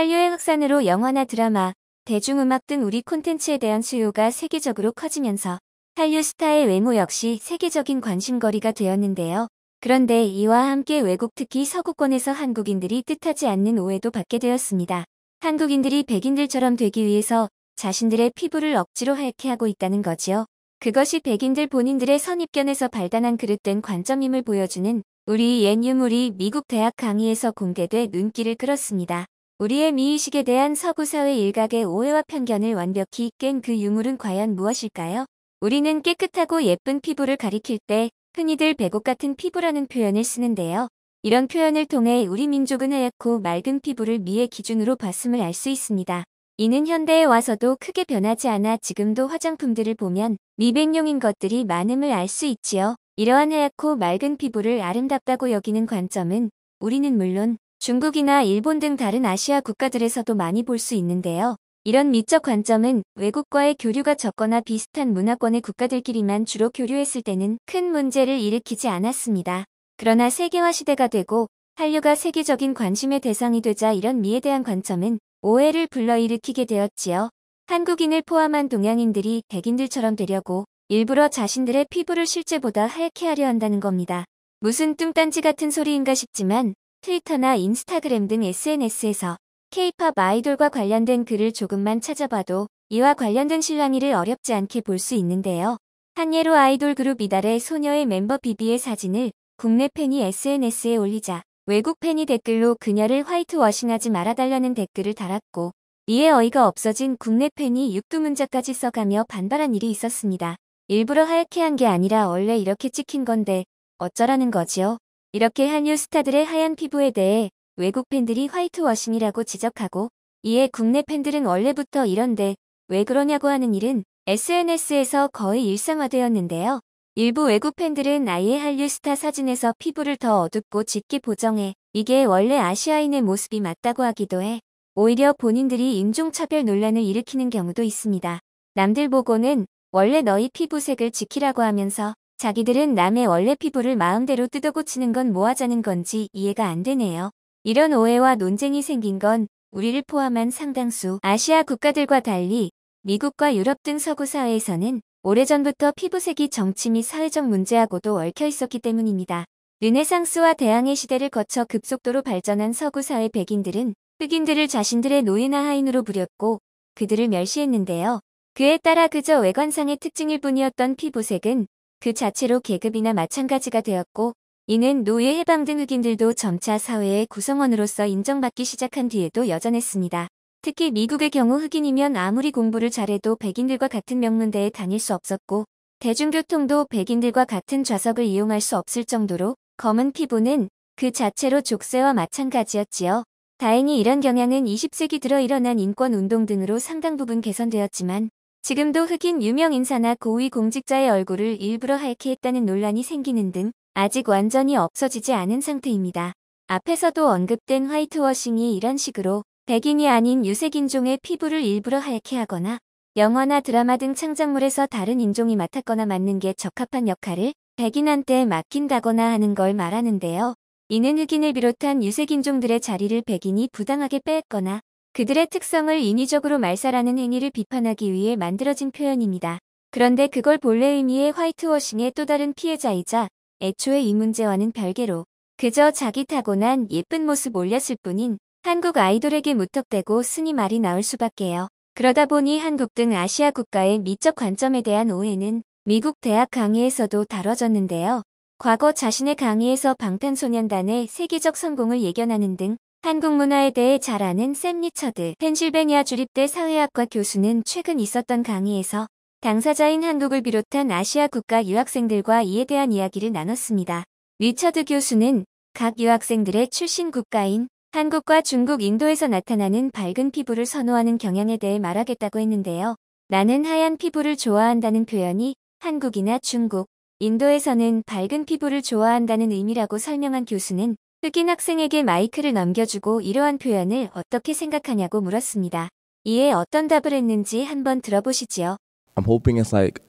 한류의 확산으로 영화나 드라마, 대중음악 등 우리 콘텐츠에 대한 수요가 세계적으로 커지면서 한류 스타의 외모 역시 세계적인 관심거리가 되었는데요. 그런데 이와 함께 외국 특히 서구권에서 한국인들이 뜻하지 않는 오해도 받게 되었습니다. 한국인들이 백인들처럼 되기 위해서 자신들의 피부를 억지로 하얗게 하고 있다는 거지요. 그것이 백인들 본인들의 선입견에서 발단한 그릇된 관점임을 보여주는 우리 옛 유물이 미국 대학 강의에서 공개돼 눈길을 끌었습니다. 우리의 미의식에 대한 서구사회 일각의 오해와 편견을 완벽히 깬 그 유물은 과연 무엇일까요? 우리는 깨끗하고 예쁜 피부를 가리킬 때 흔히들 배옥 같은 피부라는 표현을 쓰는데요. 이런 표현을 통해 우리 민족은 하얗고 맑은 피부를 미의 기준으로 봤음을 알 수 있습니다. 이는 현대에 와서도 크게 변하지 않아 지금도 화장품들을 보면 미백용인 것들이 많음을 알 수 있지요. 이러한 하얗고 맑은 피부를 아름답다고 여기는 관점은 우리는 물론 중국이나 일본 등 다른 아시아 국가들에서도 많이 볼 수 있는데요. 이런 미적 관점은 외국과의 교류가 적거나 비슷한 문화권의 국가들끼리만 주로 교류했을 때는 큰 문제를 일으키지 않았습니다. 그러나 세계화 시대가 되고 한류가 세계적인 관심의 대상이 되자 이런 미에 대한 관점은 오해를 불러일으키게 되었지요. 한국인을 포함한 동양인들이 백인들처럼 되려고 일부러 자신들의 피부를 실제보다 하얗게 하려 한다는 겁니다. 무슨 뚱딴지 같은 소리인가 싶지만 트위터나 인스타그램 등 SNS에서 K-팝 아이돌과 관련된 글을 조금만 찾아봐도 이와 관련된 실랑이를 어렵지 않게 볼 수 있는데요. 한 예로 아이돌 그룹 이달의 소녀의 멤버 비비의 사진을 국내 팬이 SNS에 올리자 외국 팬이 댓글로 그녀를 화이트워싱하지 말아달라는 댓글을 달았고 이에 어이가 없어진 국내 팬이 육두문자까지 써가며 반발한 일이 있었습니다. 일부러 하얗게 한 게 아니라 원래 이렇게 찍힌 건데 어쩌라는 거지요? 이렇게 한류 스타들의 하얀 피부에 대해 외국 팬들이 화이트워싱이라고 지적하고 이에 국내 팬들은 원래부터 이런데 왜 그러냐고 하는 일은 SNS에서 거의 일상화되었는데요. 일부 외국 팬들은 아예 한류 스타 사진에서 피부를 더 어둡고 짙게 보정해 이게 원래 아시아인의 모습이 맞다고 하기도 해 오히려 본인들이 인종차별 논란을 일으키는 경우도 있습니다. 남들 보고는 원래 너희 피부색을 지키라고 하면서 자기들은 남의 원래 피부를 마음대로 뜯어고치는 건 뭐하자는 건지 이해가 안 되네요. 이런 오해와 논쟁이 생긴 건 우리를 포함한 상당수 아시아 국가들과 달리 미국과 유럽 등 서구 사회에서는 오래전부터 피부색이 정치 및 사회적 문제하고도 얽혀 있었기 때문입니다. 르네상스와 대항해 시대를 거쳐 급속도로 발전한 서구 사회 백인들은 흑인들을 자신들의 노예나 하인으로 부렸고 그들을 멸시했는데요. 그에 따라 그저 외관상의 특징일 뿐이었던 피부색은 그 자체로 계급이나 마찬가지가 되었고 이는 노예 해방 등 흑인들도 점차 사회의 구성원으로서 인정받기 시작한 뒤에도 여전했습니다. 특히 미국의 경우 흑인이면 아무리 공부를 잘해도 백인들과 같은 명문대에 다닐 수 없었고 대중교통도 백인들과 같은 좌석을 이용할 수 없을 정도로 검은 피부는 그 자체로 족쇄와 마찬가지였지요. 다행히 이런 경향은 20세기 들어 일어난 인권운동 등으로 상당 부분 개선되었지만 지금도 흑인 유명 인사나 고위 공직자의 얼굴을 일부러 하얗게 했다는 논란이 생기는 등 아직 완전히 없어지지 않은 상태입니다. 앞에서도 언급된 화이트워싱이 이런 식으로 백인이 아닌 유색인종의 피부를 일부러 하얗게 하거나 영화나 드라마 등 창작물에서 다른 인종이 맡았거나 맡는 게 적합한 역할을 백인한테 맡긴다거나 하는 걸 말하는데요. 이는 흑인을 비롯한 유색인종들의 자리를 백인이 부당하게 빼앗거나 그들의 특성을 인위적으로 말살하는 행위를 비판하기 위해 만들어진 표현입니다. 그런데 그걸 본래 의미의 화이트워싱의 또 다른 피해자이자 애초에 이 문제와는 별개로 그저 자기 타고난 예쁜 모습 올렸을 뿐인 한국 아이돌에게 무턱대고 스니 말이 나올 수밖에요. 그러다 보니 한국 등 아시아 국가의 미적 관점에 대한 오해는 미국 대학 강의에서도 다뤄졌는데요. 과거 자신의 강의에서 방탄소년단의 세계적 성공을 예견하는 등 한국 문화에 대해 잘 아는 샘 리처드 펜실베니아 주립대 사회학과 교수는 최근 있었던 강의에서 당사자인 한국을 비롯한 아시아 국가 유학생들과 이에 대한 이야기를 나눴습니다. 리처드 교수는 각 유학생들의 출신 국가인 한국과 중국, 인도에서 나타나는 밝은 피부를 선호하는 경향에 대해 말하겠다고 했는데요. 나는 하얀 피부를 좋아한다는 표현이 한국이나 중국, 인도에서는 밝은 피부를 좋아한다는 의미라고 설명한 교수는 흑인 학생에게 마이크를 넘겨주고 이러한 표현을 어떻게 생각하냐고 물었습니다. 이에 어떤 답을 했는지 한번 들어보시지요. I'm hoping it's like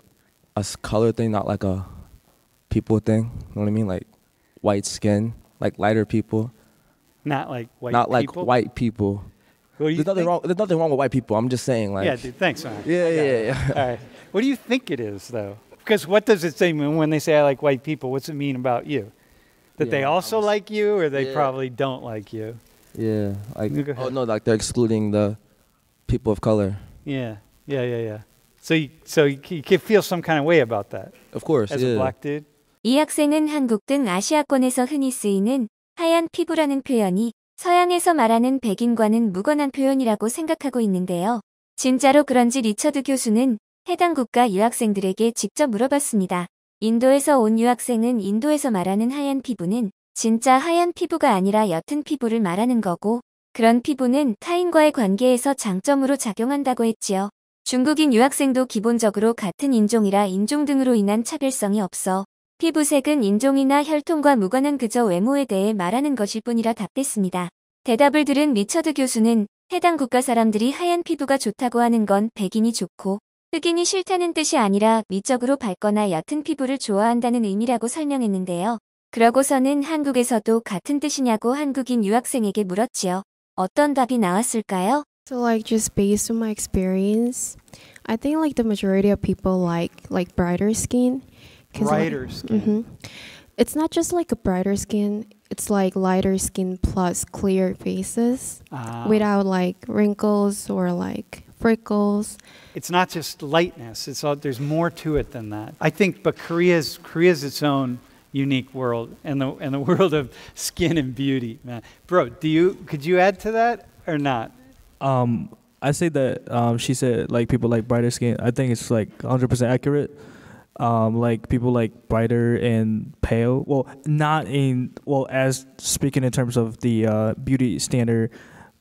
a color thing, not like a people thing. You know what I mean? Like white skin, like lighter people. Not like white not like people? white people. There's nothing think? wrong. There's nothing wrong with white people. I'm just saying, like. Yeah, dude. Thanks, man. Yeah, yeah, yeah, yeah. All right. What do you think it is, though? Because what does it say when they say I like white people? What's it mean about you? that yeah, they also was, like you or they yeah. probably don't like you. Yeah, like oh no, like they're excluding the people of color. Yeah, yeah, yeah, yeah. So you, so you, you can feel some kind of way about that. Of course, as yeah. a black dude. 이 학생은 한국 등 아시아권에서 흔히 쓰이는 하얀 피부라는 표현이 서양에서 말하는 백인과는 무관한 표현이라고 생각하고 있는데요. 진짜로 그런지 리처드 교수는 해당 국가 유학생들에게 직접 물어봤습니다. 인도에서 온 유학생은 인도에서 말하는 하얀 피부는 진짜 하얀 피부가 아니라 옅은 피부를 말하는 거고 그런 피부는 타인과의 관계에서 장점으로 작용한다고 했지요. 중국인 유학생도 기본적으로 같은 인종이라 인종 등으로 인한 차별성이 없어 피부색은 인종이나 혈통과 무관한 그저 외모에 대해 말하는 것일 뿐이라 답했습니다. 대답을 들은 리처드 교수는 해당 국가 사람들이 하얀 피부가 좋다고 하는 건 백인이 좋고 흑인이 싫다는 뜻이 아니라 미적으로 밝거나 얕은 피부를 좋아한다는 의미라고 설명했는데요. 그러고서는 한국에서도 같은 뜻이냐고 한국인 유학생에게 물었지요. 어떤 답이 나왔을까요? So like just based on my experience, I think like the majority of people like like brighter skin. Brighter like, skin. Mm-hmm. It's not just like a brighter skin. It's like lighter skin plus clear faces ah. without like wrinkles or like freckles. It's not just lightness. It's all, there's more to it than that. I think, but Korea's Korea's its own unique world, and the and the world of skin and beauty, man. Bro, do you could you add to that or not? Um, I say that um, she said like people like brighter skin. I think it's like 100% accurate. Um, like people like brighter and pale. Well, not in well as speaking in terms of the uh, beauty standard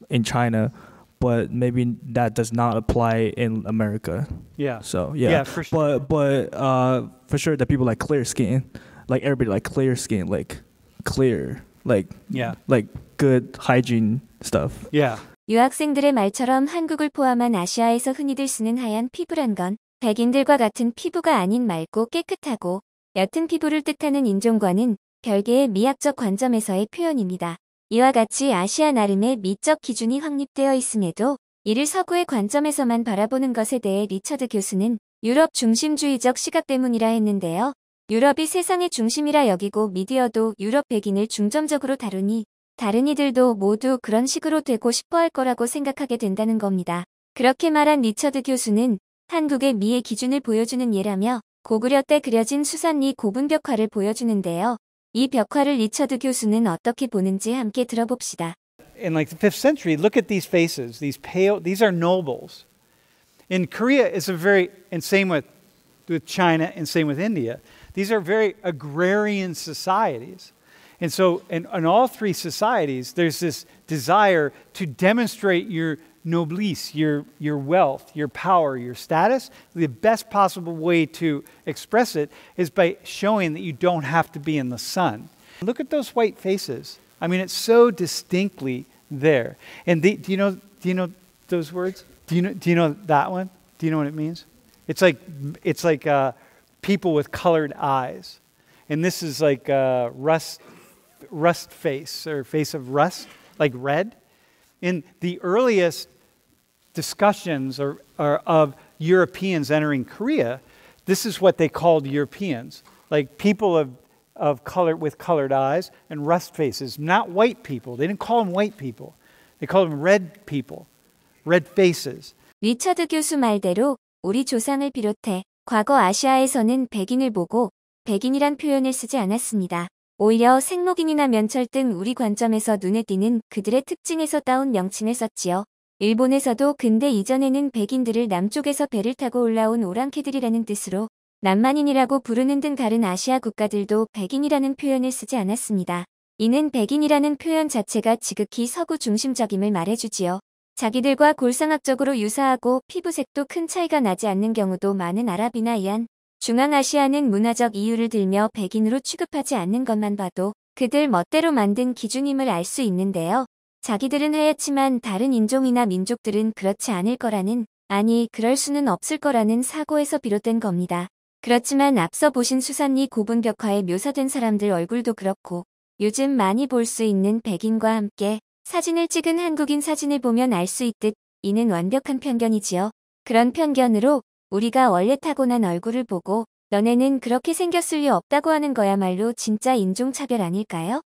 in China but maybe that does not apply in America. Yeah. So yeah. Yeah, for sure. But but uh, for sure, the people like clear skin, like everybody like clear skin, like clear, like yeah, like good hygiene stuff. Yeah. 유학생들의 말처럼 한국을 포함한 아시아에서 흔히들 쓰는 하얀 피부란 건 백인들과 같은 피부가 아닌 맑고 깨끗하고 옅은 피부를 뜻하는 인종과는 별개의 미학적 관점에서의 표현입니다. 이와 같이 아시아 나름의 미적 기준이 확립되어 있음에도 이를 서구의 관점에서만 바라보는 것에 대해 리처드 교수는 유럽 중심주의적 시각 때문이라 했는데요. 유럽이 세상의 중심이라 여기고 미디어도 유럽 백인을 중점적으로 다루니 다른 이들도 모두 그런 식으로 되고 싶어 할 거라고 생각하게 된다는 겁니다. 그렇게 말한 리처드 교수는 한국의 미의 기준을 보여주는 예라며 고구려 때 그려진 수산리 고분벽화를 보여주는데요. 이 벽화를 리처드 교수는 어떻게 보는지 함께 들어봅시다. In like the 5th century, look at these faces. These pale, these are nobles. In Korea, it's a very and same with with China and same with India. These are very agrarian societies. And so, in, in all three societies, there's this desire to demonstrate your noblesse, your, your wealth, your power, your status, the best possible way to express it is by showing that you don't have to be in the sun. Look at those white faces. I mean, it's so distinctly there. And the, do, you know, do you know those words? Do you know, do you know that one? Do you know what it means? It's like, it's like uh, people with colored eyes. And this is like uh, rust, rust face or face of rust, like red in the earliest discussions or, or of Europeans entering Korea, this is what they called Europeans, like people of, of color with colored eyes and rust faces, not white people. They didn't call them white people. They called them red people, red faces. 리처드 교수 말대로 우리 조상을 비롯해 과거 아시아에서는 백인을 보고 백인이란 표현을 쓰지 않았습니다. 오히려 생목인이나 면철 등 우리 관점에서 눈에 띄는 그들의 특징에서 따온 명칭을 썼지요. 일본에서도 근대 이전에는 백인들을 남쪽에서 배를 타고 올라온 오랑캐들이라는 뜻으로 남만인이라고 부르는 등 다른 아시아 국가들도 백인이라는 표현을 쓰지 않았습니다. 이는 백인이라는 표현 자체가 지극히 서구 중심적임을 말해주지요. 자기들과 골상학적으로 유사하고 피부색도 큰 차이가 나지 않는 경우도 많은 아랍이나 이안, 중앙아시아는 문화적 이유를 들며 백인으로 취급하지 않는 것만 봐도 그들 멋대로 만든 기준임을 알 수 있는데요. 자기들은 하얗지만 다른 인종이나 민족들은 그렇지 않을 거라는, 아니 그럴 수는 없을 거라는 사고에서 비롯된 겁니다. 그렇지만 앞서 보신 수산리 고분벽화에 묘사된 사람들 얼굴도 그렇고 요즘 많이 볼 수 있는 백인과 함께 사진을 찍은 한국인 사진을 보면 알 수 있듯 이는 완벽한 편견이지요. 그런 편견으로 우리가 원래 타고난 얼굴을 보고 너네는 그렇게 생겼을 리 없다고 하는 거야말로 진짜 인종차별 아닐까요?